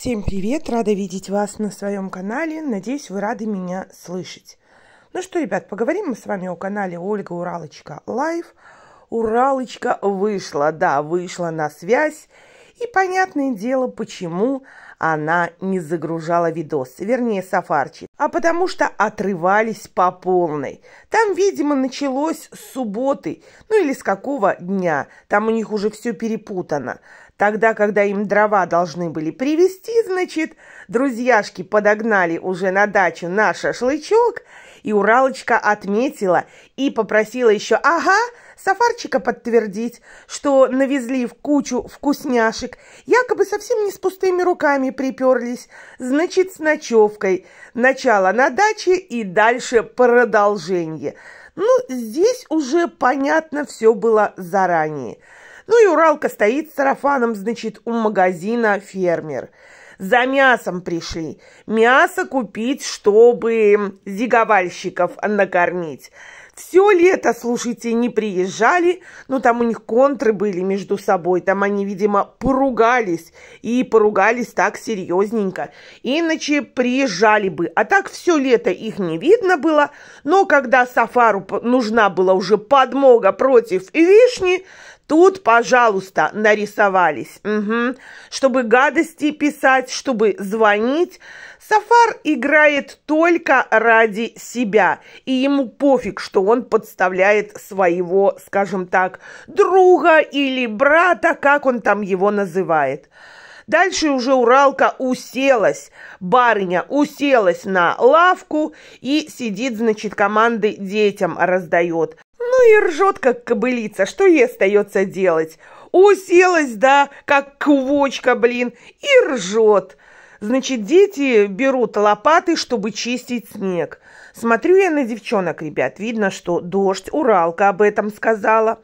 Всем привет! Рада видеть вас на своем канале. Надеюсь, вы рады меня слышать. Ну что, ребят, поговорим мы с вами о канале Ольга Уралочка Лайв. Уралочка вышла, да, вышла на связь. И понятное дело, почему она не загружала видос, вернее, сафарчик, а потому что отрывались по полной. Там, видимо, началось с субботы, ну или с какого дня, там у них уже все перепутано. Тогда, когда им дрова должны были привезти, значит, друзьяшки подогнали уже на дачу наш шашлычок, и Уралочка отметила и попросила еще «Ага!» Сафарчика подтвердить, что навезли в кучу вкусняшек, якобы совсем не с пустыми руками приперлись, значит, с ночевкой. Начало на даче и дальше продолжение. Ну, здесь уже понятно все было заранее. Ну и Уралка стоит с сарафаном, значит, у магазина «Фермер». За мясом пришли. Мясо купить, чтобы зиговальщиков накормить. Все лето, слушайте, не приезжали, но там у них контры были между собой, там они, видимо, поругались, и поругались так серьезненько, иначе приезжали бы. А так все лето их не видно было, но когда Сафару нужна была уже подмога против вишни, Тут, пожалуйста, нарисовались. Угу. Чтобы гадости писать, чтобы звонить. Сафар играет только ради себя. И ему пофиг, что он подставляет своего, скажем так, друга или брата, как он там его называет. Дальше уже Уралка уселась, барыня уселась на лавку и сидит, значит, команды детям раздает. Ну и ржет, как кобылица, что ей остается делать? Уселась, да, как квочка, блин, и ржет. Значит, дети берут лопаты, чтобы чистить снег. Смотрю я на девчонок, ребят, видно, что дождь, Уралка об этом сказала.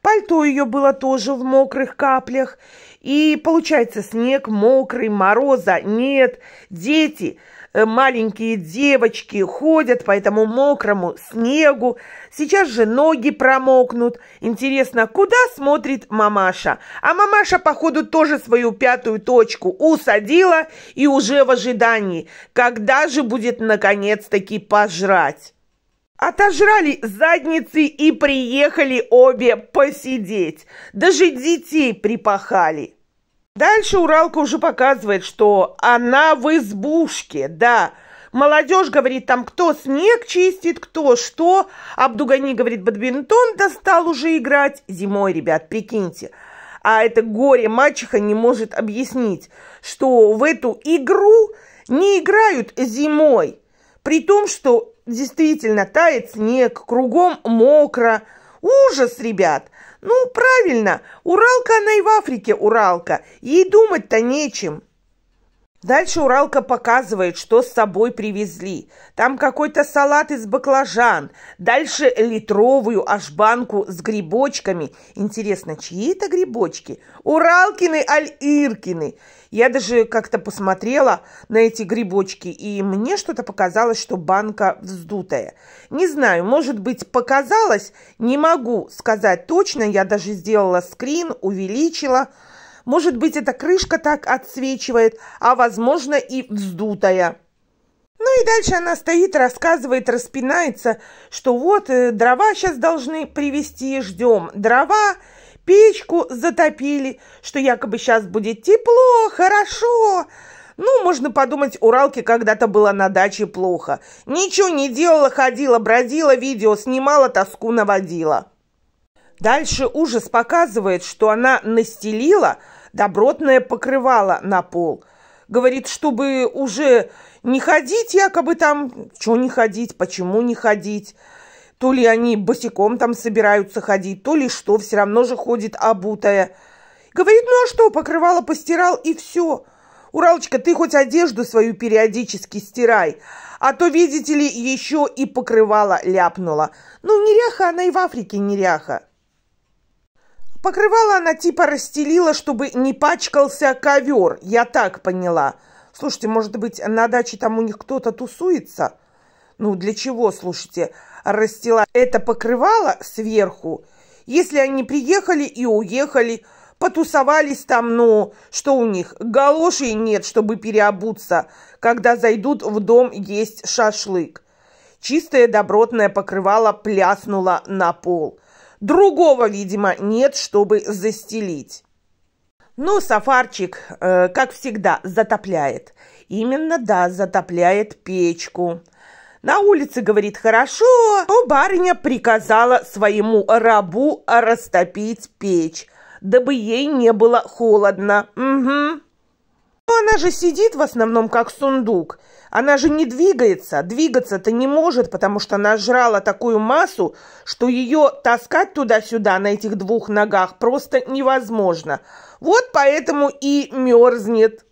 Пальто ее было тоже в мокрых каплях. И получается снег мокрый, мороза нет. Дети, э, маленькие девочки ходят по этому мокрому снегу, Сейчас же ноги промокнут. Интересно, куда смотрит мамаша? А мамаша, походу, тоже свою пятую точку усадила и уже в ожидании. Когда же будет, наконец-таки, пожрать? Отожрали задницы и приехали обе посидеть. Даже детей припахали. Дальше Уралка уже показывает, что она в избушке, да, Молодежь говорит там, кто снег чистит, кто что. Абдугани говорит, бадминтон достал уже играть. Зимой, ребят, прикиньте. А это горе мачеха не может объяснить, что в эту игру не играют зимой. При том, что действительно тает снег, кругом мокро. Ужас, ребят! Ну, правильно, Уралка она и в Африке Уралка. Ей думать-то нечем. Дальше Уралка показывает, что с собой привезли. Там какой-то салат из баклажан. Дальше литровую аж банку с грибочками. Интересно, чьи это грибочки? Уралкины, аль Иркины. Я даже как-то посмотрела на эти грибочки, и мне что-то показалось, что банка вздутая. Не знаю, может быть, показалось, не могу сказать точно. Я даже сделала скрин, увеличила. Может быть, эта крышка так отсвечивает, а, возможно, и вздутая. Ну и дальше она стоит, рассказывает, распинается, что вот э, дрова сейчас должны привезти, ждем дрова, печку затопили, что якобы сейчас будет тепло, хорошо. Ну, можно подумать, Уралке когда-то было на даче плохо. Ничего не делала, ходила, бродила, видео снимала, тоску наводила. Дальше ужас показывает, что она настелила добротное покрывало на пол. Говорит, чтобы уже не ходить якобы там. Чего не ходить, почему не ходить? То ли они босиком там собираются ходить, то ли что, все равно же ходит обутая. Говорит, ну а что, покрывало постирал и все. Уралочка, ты хоть одежду свою периодически стирай. А то, видите ли, еще и покрывало ляпнуло. Ну, неряха она и в Африке неряха. Покрывало она типа расстелила, чтобы не пачкался ковер. Я так поняла. Слушайте, может быть, на даче там у них кто-то тусуется? Ну, для чего, слушайте, расстила это покрывало сверху? Если они приехали и уехали, потусовались там, ну, что у них, галошей нет, чтобы переобуться, когда зайдут в дом есть шашлык. Чистое добротное покрывало пляснуло на пол. Другого, видимо, нет, чтобы застелить. Но сафарчик, э, как всегда, затопляет. Именно, да, затопляет печку. На улице говорит хорошо, но барыня приказала своему рабу растопить печь, дабы ей не было холодно. Угу. Но она же сидит в основном как сундук. Она же не двигается, двигаться-то не может, потому что она жрала такую массу, что ее таскать туда-сюда на этих двух ногах просто невозможно. Вот поэтому и мерзнет.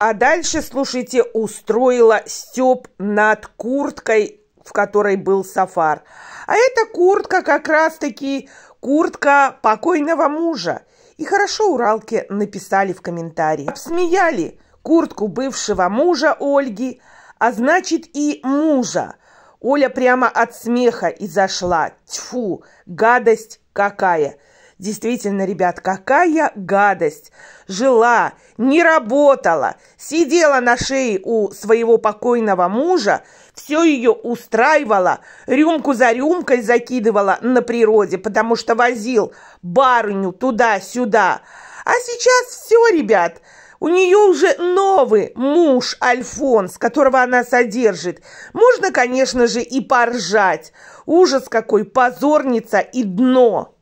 А дальше, слушайте, устроила Степ над курткой, в которой был сафар. А эта куртка как раз-таки куртка покойного мужа. И хорошо уралки написали в комментарии. Обсмеяли – куртку бывшего мужа Ольги, а значит и мужа. Оля прямо от смеха и зашла. Тьфу, гадость какая! Действительно, ребят, какая гадость! Жила, не работала, сидела на шее у своего покойного мужа, все ее устраивала, рюмку за рюмкой закидывала на природе, потому что возил барыню туда-сюда. А сейчас все, ребят, у нее уже новый муж Альфонс, которого она содержит. Можно, конечно же, и поржать. Ужас какой, позорница и дно.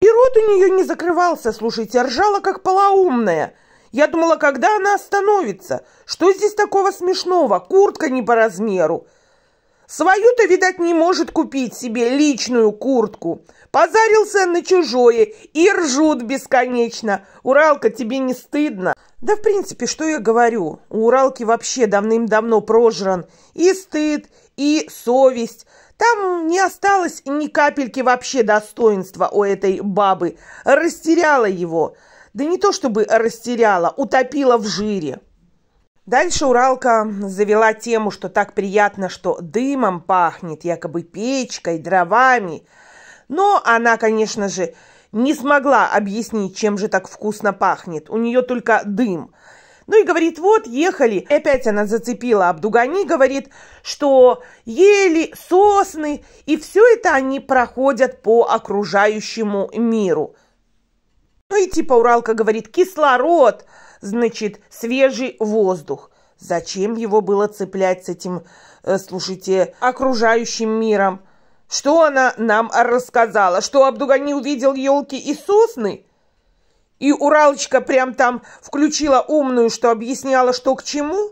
И рот у нее не закрывался, слушайте, ржала как полоумная. Я думала, когда она остановится? Что здесь такого смешного? Куртка не по размеру. Свою-то, видать, не может купить себе личную куртку. Позарился на чужое и ржут бесконечно. Уралка, тебе не стыдно?» Да, в принципе, что я говорю? У Уралки вообще давным-давно прожран и стыд, и совесть. Там не осталось ни капельки вообще достоинства у этой бабы. Растеряла его. Да не то чтобы растеряла, утопила в жире. Дальше Уралка завела тему, что так приятно, что дымом пахнет, якобы печкой, дровами. Но она, конечно же, не смогла объяснить, чем же так вкусно пахнет. У нее только дым. Ну и говорит, вот, ехали. И опять она зацепила Абдугани, говорит, что ели сосны, и все это они проходят по окружающему миру. Ну и типа Уралка говорит, кислород, значит, свежий воздух. Зачем его было цеплять с этим, э, слушайте, окружающим миром? Что она нам рассказала? Что Абдугани увидел елки и сосны? И Уралочка прям там включила умную, что объясняла, что к чему?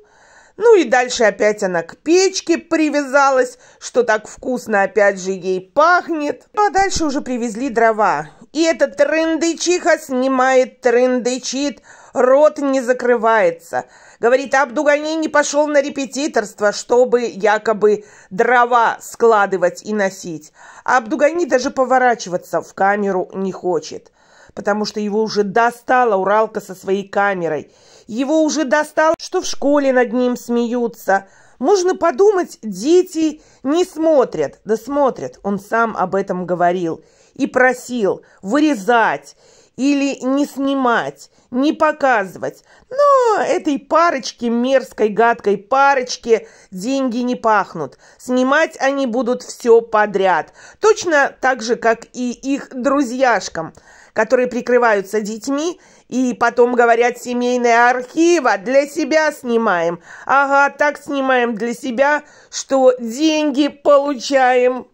Ну и дальше опять она к печке привязалась, что так вкусно опять же ей пахнет. Ну, а дальше уже привезли дрова. И этот трендычиха снимает трындычит, рот не закрывается. Говорит, Абдугани не пошел на репетиторство, чтобы якобы дрова складывать и носить. А Абдугани даже поворачиваться в камеру не хочет, потому что его уже достала Уралка со своей камерой. Его уже достало, что в школе над ним смеются. Можно подумать, дети не смотрят. Да смотрят, он сам об этом говорил и просил вырезать или не снимать, не показывать. Но этой парочке, мерзкой, гадкой парочке, деньги не пахнут. Снимать они будут все подряд. Точно так же, как и их друзьяшкам, которые прикрываются детьми и потом говорят «семейные архива для себя снимаем». Ага, так снимаем для себя, что деньги получаем.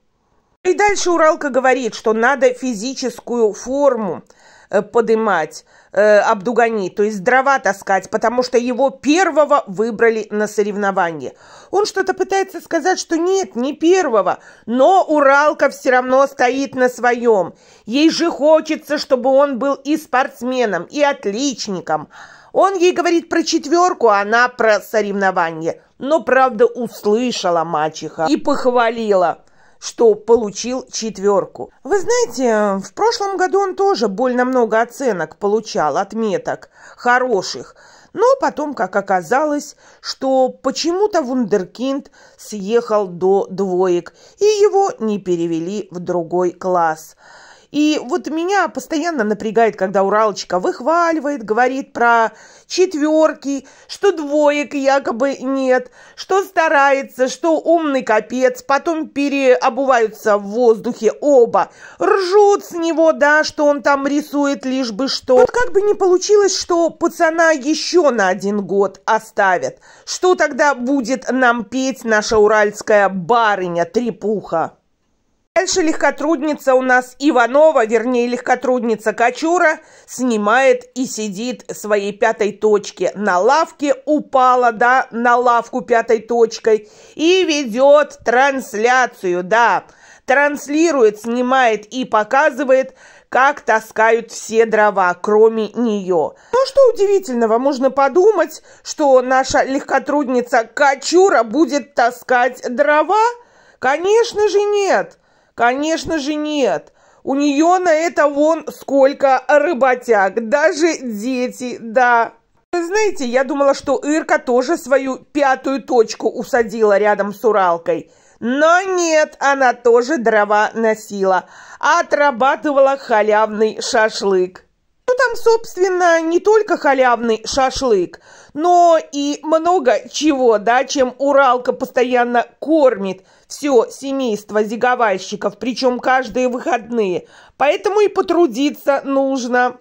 И дальше Уралка говорит, что надо физическую форму Э, подымать, э, обдугани, то есть дрова таскать, потому что его первого выбрали на соревнование. Он что-то пытается сказать, что нет, не первого, но Уралка все равно стоит на своем. Ей же хочется, чтобы он был и спортсменом, и отличником. Он ей говорит про четверку, а она про соревнование. Но, правда, услышала мачеха и похвалила что получил четверку. Вы знаете, в прошлом году он тоже больно много оценок получал, отметок, хороших. Но потом, как оказалось, что почему-то вундеркинд съехал до двоек, и его не перевели в другой класс. И вот меня постоянно напрягает, когда Уралочка выхваливает, говорит про четверки, что двоек якобы нет, что старается, что умный капец, потом переобуваются в воздухе оба, ржут с него, да, что он там рисует лишь бы что. Вот как бы не получилось, что пацана еще на один год оставят. Что тогда будет нам петь наша уральская барыня Трепуха? Дальше легкотрудница у нас Иванова, вернее, легкотрудница Кочура, снимает и сидит своей пятой точки на лавке, упала, да, на лавку пятой точкой, и ведет трансляцию, да, транслирует, снимает и показывает, как таскают все дрова, кроме нее. Ну что удивительного, можно подумать, что наша легкотрудница Кочура будет таскать дрова? Конечно же нет. Конечно же нет. У нее на это вон сколько работяг. Даже дети, да. Вы знаете, я думала, что Ирка тоже свою пятую точку усадила рядом с Уралкой. Но нет, она тоже дрова носила. Отрабатывала халявный шашлык. Ну, там, собственно, не только халявный шашлык, но и много чего, да, чем Уралка постоянно кормит – все семейство зиговальщиков, причем каждые выходные, поэтому и потрудиться нужно.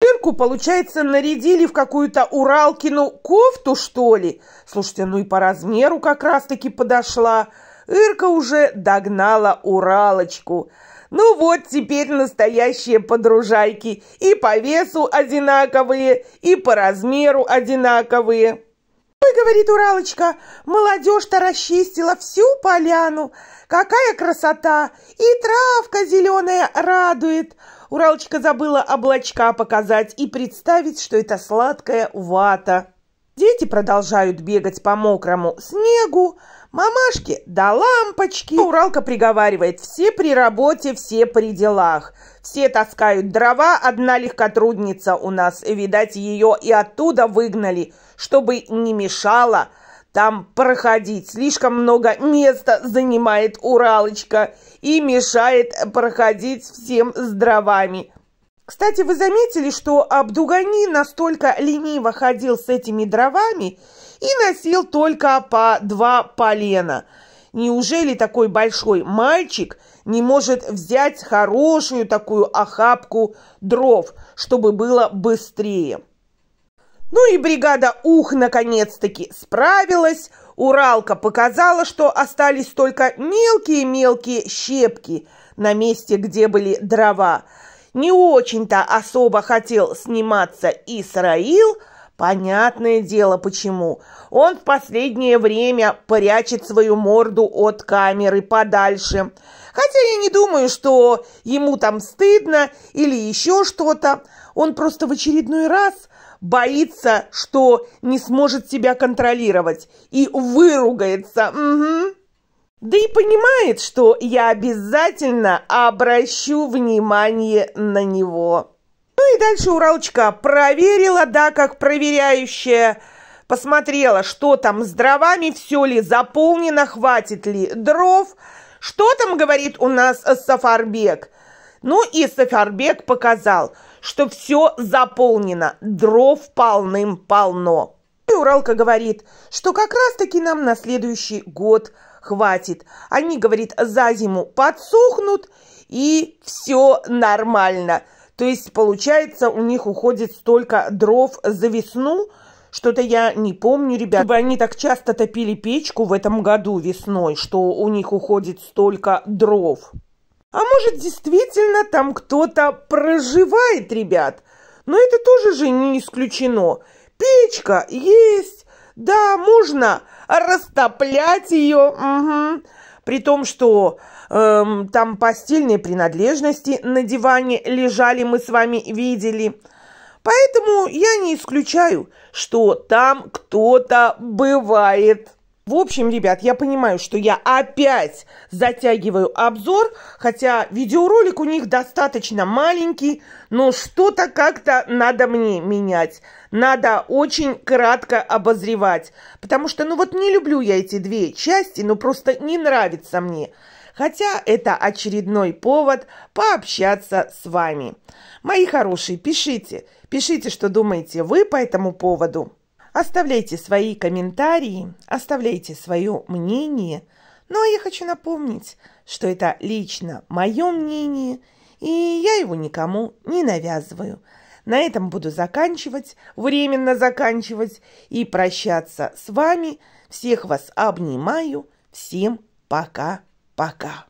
Ирку, получается, нарядили в какую-то Уралкину кофту, что ли? Слушайте, ну и по размеру как раз-таки подошла. Ирка уже догнала Уралочку. Ну вот теперь настоящие подружайки. И по весу одинаковые, и по размеру одинаковые. «Ой, — говорит Уралочка, — молодежь-то расчистила всю поляну. Какая красота! И травка зеленая радует!» Уралочка забыла облачка показать и представить, что это сладкая вата. Дети продолжают бегать по мокрому снегу, мамашки да лампочки. Уралка приговаривает, все при работе, все при делах. Все таскают дрова, одна легкотрудница у нас, видать, ее и оттуда выгнали, чтобы не мешала там проходить. Слишком много места занимает Уралочка и мешает проходить всем с дровами. Кстати, вы заметили, что Абдугани настолько лениво ходил с этими дровами и носил только по два полена. Неужели такой большой мальчик не может взять хорошую такую охапку дров, чтобы было быстрее? Ну и бригада «Ух» наконец-таки справилась. Уралка показала, что остались только мелкие-мелкие щепки на месте, где были дрова не очень-то особо хотел сниматься Исраил, понятное дело почему. Он в последнее время прячет свою морду от камеры подальше. Хотя я не думаю, что ему там стыдно или еще что-то. Он просто в очередной раз боится, что не сможет себя контролировать и выругается. Угу. Да и понимает, что я обязательно обращу внимание на него. Ну и дальше Уралочка проверила, да, как проверяющая, посмотрела, что там с дровами, все ли заполнено, хватит ли дров, что там, говорит, у нас Сафарбек. Ну и Сафарбек показал, что все заполнено, дров полным-полно. И Уралка говорит, что как раз-таки нам на следующий год – хватит. Они, говорит, за зиму подсохнут, и все нормально. То есть, получается, у них уходит столько дров за весну, что-то я не помню, ребят, чтобы они так часто топили печку в этом году весной, что у них уходит столько дров. А может, действительно там кто-то проживает, ребят? Но это тоже же не исключено. Печка есть, да, можно растоплять ее. Угу. При том, что эм, там постельные принадлежности на диване лежали, мы с вами видели. Поэтому я не исключаю, что там кто-то бывает. В общем, ребят, я понимаю, что я опять затягиваю обзор, хотя видеоролик у них достаточно маленький, но что-то как-то надо мне менять надо очень кратко обозревать. Потому что, ну вот не люблю я эти две части, ну просто не нравится мне. Хотя это очередной повод пообщаться с вами. Мои хорошие, пишите. Пишите, что думаете вы по этому поводу. Оставляйте свои комментарии, оставляйте свое мнение. Ну а я хочу напомнить, что это лично мое мнение, и я его никому не навязываю. На этом буду заканчивать, временно заканчивать и прощаться с вами. Всех вас обнимаю. Всем пока-пока.